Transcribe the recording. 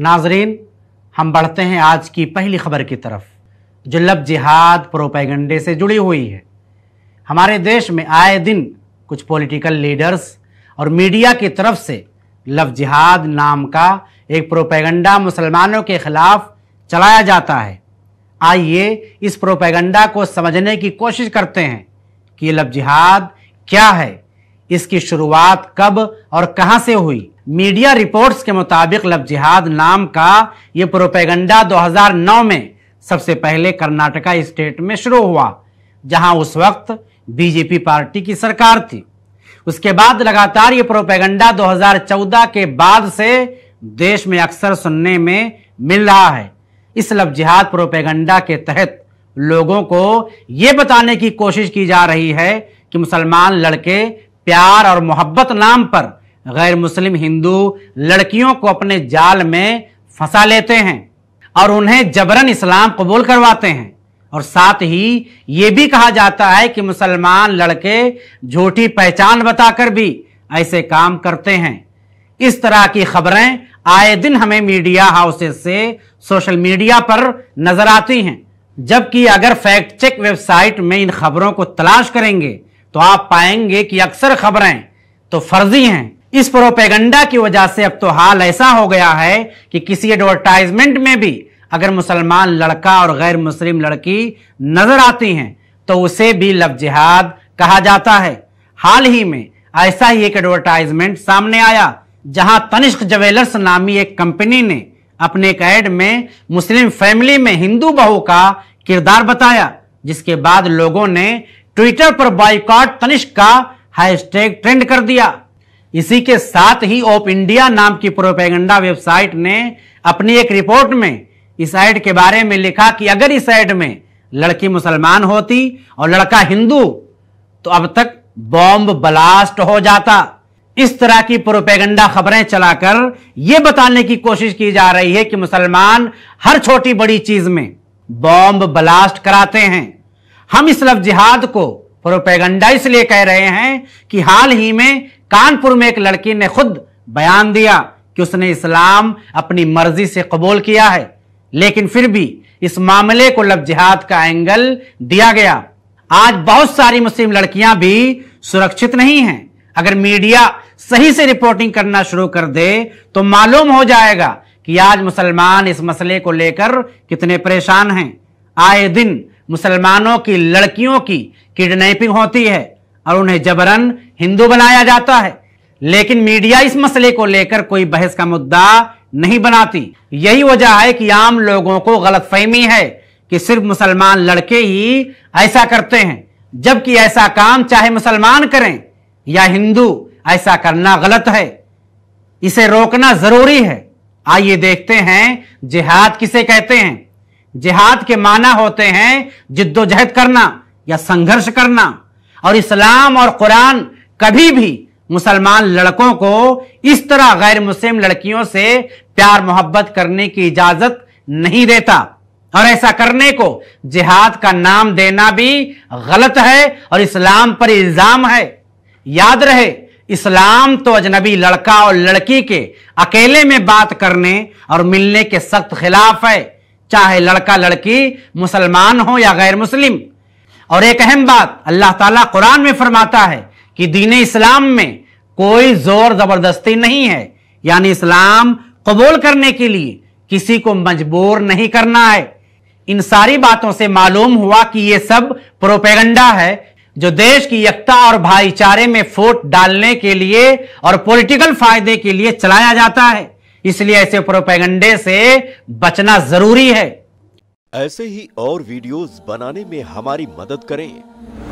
नाजरीन हम बढ़ते हैं आज की पहली खबर की तरफ जो लब जिहाद प्रोपैगंडे से जुड़ी हुई है हमारे देश में आए दिन कुछ पॉलिटिकल लीडर्स और मीडिया की तरफ से लव जिहाद नाम का एक प्रोपैगंडा मुसलमानों के खिलाफ चलाया जाता है आइए इस प्रोपैगंडा को समझने की कोशिश करते हैं कि लव जिहाद क्या है इसकी शुरुआत कब और कहां से हुई मीडिया रिपोर्ट्स के मुताबिक लव जिहाद नाम का ये प्रोपेगंडा 2009 में सबसे पहले कर्नाटका स्टेट में शुरू हुआ जहां उस वक्त बीजेपी पार्टी की सरकार थी उसके बाद लगातार ये प्रोपेगंडा 2014 के बाद से देश में अक्सर सुनने में मिल रहा है इस लव जिहाद प्रोपेगंडा के तहत लोगों को ये बताने की कोशिश की जा रही है कि मुसलमान लड़के प्यार और मोहब्बत नाम पर गैर मुस्लिम हिंदू लड़कियों को अपने जाल में फंसा लेते हैं और उन्हें जबरन इस्लाम कबूल करवाते हैं और साथ ही ये भी कहा जाता है कि मुसलमान लड़के झूठी पहचान बताकर भी ऐसे काम करते हैं इस तरह की खबरें आए दिन हमें मीडिया हाउसेस से सोशल मीडिया पर नजर आती हैं जबकि अगर फैक्ट चेक वेबसाइट में इन खबरों को तलाश करेंगे तो आप पाएंगे कि अक्सर खबरें तो फर्जी हैं इस प्रोपेगंडा की वजह से अब तो हाल ऐसा हो गया है कि किसी एडवर्टाइजमेंट में भी अगर मुसलमान लड़का और गैर मुस्लिम लड़की नजर आती हैं तो उसे भी लव जिहाद कहा जाता है हाल ही में ऐसा ही एक एडवर्टाइजमेंट सामने आया जहां तनिष्क ज्वेलर्स नामी एक कंपनी ने अपने एक एड में मुस्लिम फैमिली में हिंदू बहू का किरदार बताया जिसके बाद लोगों ने ट्विटर पर बाइकॉट तनिष्क का हैशटैग ट्रेंड कर दिया इसी के साथ ही ओप इंडिया नाम की प्रोपेगेंडा वेबसाइट ने अपनी एक रिपोर्ट में इस ऐड के बारे में लिखा कि अगर इस ऐड में लड़की मुसलमान होती और लड़का हिंदू तो अब तक बॉम्ब ब्लास्ट हो जाता इस तरह की प्रोपेगेंडा खबरें चलाकर यह बताने की कोशिश की जा रही है कि मुसलमान हर छोटी बड़ी चीज में बॉम्ब ब्लास्ट कराते हैं हम इस लफ जिहाद को प्रोपेगंडा इसलिए कह रहे हैं कि हाल ही में कानपुर में एक लड़की ने खुद बयान दिया कि उसने इस्लाम अपनी मर्जी से कबूल किया है लेकिन फिर भी इस मामले को लव जिहाद का एंगल दिया गया आज बहुत सारी मुस्लिम लड़कियां भी सुरक्षित नहीं हैं अगर मीडिया सही से रिपोर्टिंग करना शुरू कर दे तो मालूम हो जाएगा कि आज मुसलमान इस मसले को लेकर कितने परेशान हैं आए दिन मुसलमानों की लड़कियों की किडनैपिंग होती है और उन्हें जबरन हिंदू बनाया जाता है लेकिन मीडिया इस मसले को लेकर कोई बहस का मुद्दा नहीं बनाती यही वजह है कि आम लोगों को गलतफहमी है कि सिर्फ मुसलमान लड़के ही ऐसा करते हैं जबकि ऐसा काम चाहे मुसलमान करें या हिंदू ऐसा करना गलत है इसे रोकना जरूरी है आइए देखते हैं जिहाद किसे कहते हैं जिहाद के माना होते हैं जिद्दोजहद करना या संघर्ष करना और इस्लाम और कुरान कभी भी मुसलमान लड़कों को इस तरह गैर मुस्लिम लड़कियों से प्यार मोहब्बत करने की इजाजत नहीं देता और ऐसा करने को जिहाद का नाम देना भी गलत है और इस्लाम पर इल्जाम है याद रहे इस्लाम तो अजनबी लड़का और लड़की के अकेले में बात करने और मिलने के सख्त खिलाफ है चाहे लड़का लड़की मुसलमान हो या गैर मुस्लिम और एक अहम बात अल्लाह ताला कुरान में फरमाता है कि दीन इस्लाम में कोई जोर जबरदस्ती नहीं है यानी इस्लाम कबूल करने के लिए किसी को मजबूर नहीं करना है इन सारी बातों से मालूम हुआ कि यह सब प्रोपेगंडा है जो देश की एकता और भाईचारे में फोट डालने के लिए और पॉलिटिकल फायदे के लिए चलाया जाता है इसलिए ऐसे प्रोपेगंडे से बचना जरूरी है ऐसे ही और वीडियोस बनाने में हमारी मदद करें